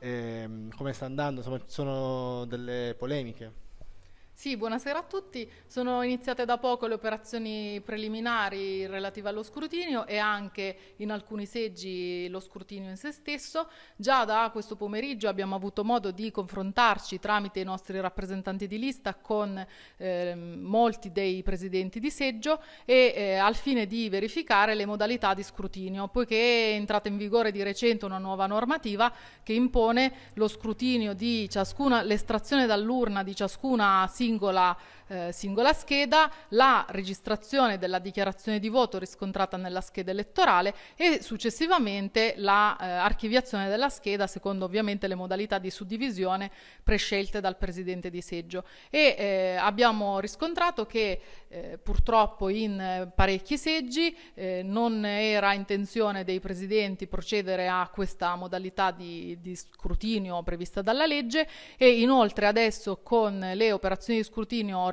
ehm, come sta andando, insomma ci sono delle polemiche. Sì, buonasera a tutti. Sono iniziate da poco le operazioni preliminari relative allo scrutinio e anche in alcuni seggi lo scrutinio in se stesso. Già da questo pomeriggio abbiamo avuto modo di confrontarci tramite i nostri rappresentanti di lista con eh, molti dei presidenti di seggio e eh, al fine di verificare le modalità di scrutinio, poiché è entrata in vigore di recente una nuova normativa che impone lo scrutinio di ciascuna, l'estrazione dall'urna di ciascuna sigla singola, eh, singola scheda, la registrazione della dichiarazione di voto riscontrata nella scheda elettorale e successivamente l'archiviazione la, eh, della scheda secondo ovviamente le modalità di suddivisione prescelte dal presidente di seggio. E eh, abbiamo riscontrato che eh, purtroppo in eh, parecchi seggi eh, non era intenzione dei presidenti procedere a questa modalità di, di scrutinio prevista dalla legge e inoltre adesso con le operazioni di scrutinio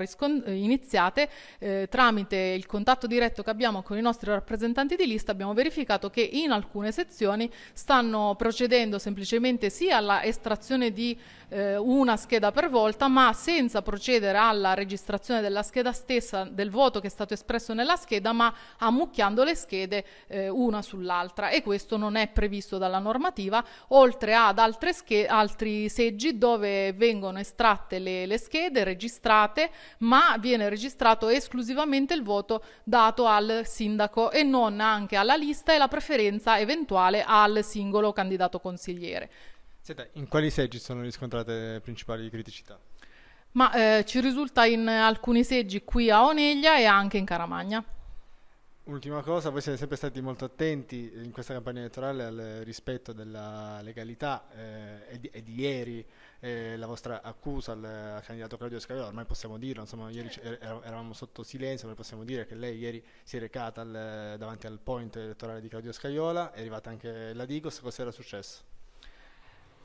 iniziate eh, tramite il contatto diretto che abbiamo con i nostri rappresentanti di lista abbiamo verificato che in alcune sezioni stanno procedendo semplicemente sia alla estrazione di eh, una scheda per volta ma senza procedere alla registrazione della scheda stessa del voto che è stato espresso nella scheda ma ammucchiando le schede eh, una sull'altra e questo non è previsto dalla normativa oltre ad altri seggi dove vengono estratte le, le schede registrate registrate, ma viene registrato esclusivamente il voto dato al sindaco e non anche alla lista e la preferenza eventuale al singolo candidato consigliere. Senta, in quali seggi sono riscontrate le principali criticità? Ma eh, ci risulta in alcuni seggi qui a Oneglia e anche in Caramagna. Ultima cosa, voi siete sempre stati molto attenti in questa campagna elettorale al rispetto della legalità eh, e, di, e, di, ieri eh, la vostra accusa al, al candidato Claudio Scaiola, ormai possiamo dirlo, insomma ieri er-, er-, eravamo sotto silenzio, ma possiamo dire che lei ieri si è recata al, davanti al point elettorale di Claudio Scaiola, è arrivata anche la Digos, cos'era successo?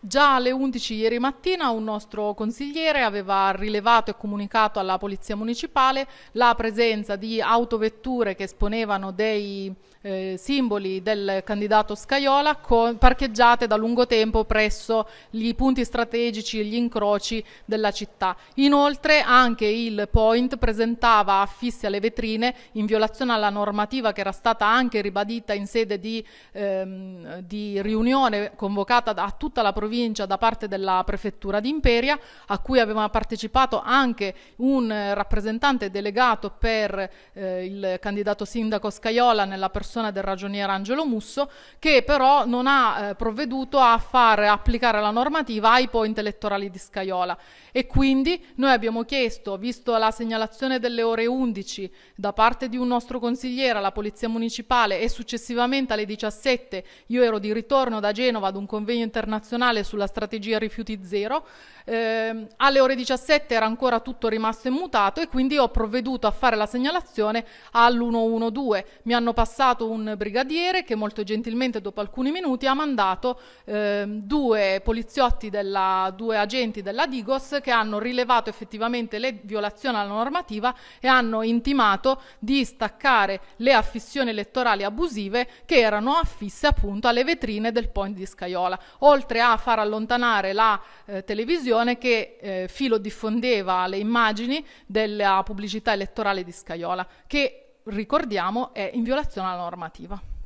Già alle 11 ieri mattina un nostro consigliere aveva rilevato e comunicato alla Polizia Municipale la presenza di autovetture che esponevano dei eh, simboli del candidato Scaiola con, parcheggiate da lungo tempo presso i punti strategici e gli incroci della città. Inoltre anche il Point presentava affissi alle vetrine in violazione alla normativa che era stata anche ribadita in sede di, ehm, di riunione convocata a tutta la provincia provincia da parte della prefettura di Imperia, a cui aveva partecipato anche un eh, rappresentante delegato per eh, il candidato sindaco Scaiola nella persona del ragioniere Angelo Musso, che però non ha eh, provveduto a far applicare la normativa ai point elettorali di Scaiola. E quindi noi abbiamo chiesto, visto la segnalazione delle ore 11 da parte di un nostro consigliere alla Polizia Municipale e successivamente alle 17 io ero di ritorno da Genova ad un convegno internazionale nazionale sulla strategia rifiuti zero. Eh, alle ore 17 era ancora tutto rimasto immutato e quindi ho provveduto a fare la segnalazione all'112. Mi hanno passato un brigadiere che molto gentilmente dopo alcuni minuti ha mandato eh, due poliziotti, della, due agenti della Digos che hanno rilevato effettivamente le violazioni alla normativa e hanno intimato di staccare le affissioni elettorali abusive che erano affisse appunto alle vetrine del point di Scaiola, oltre a far far allontanare la eh, televisione che eh, filo diffondeva le immagini della pubblicità elettorale di Scaiola, che ricordiamo è in violazione alla normativa.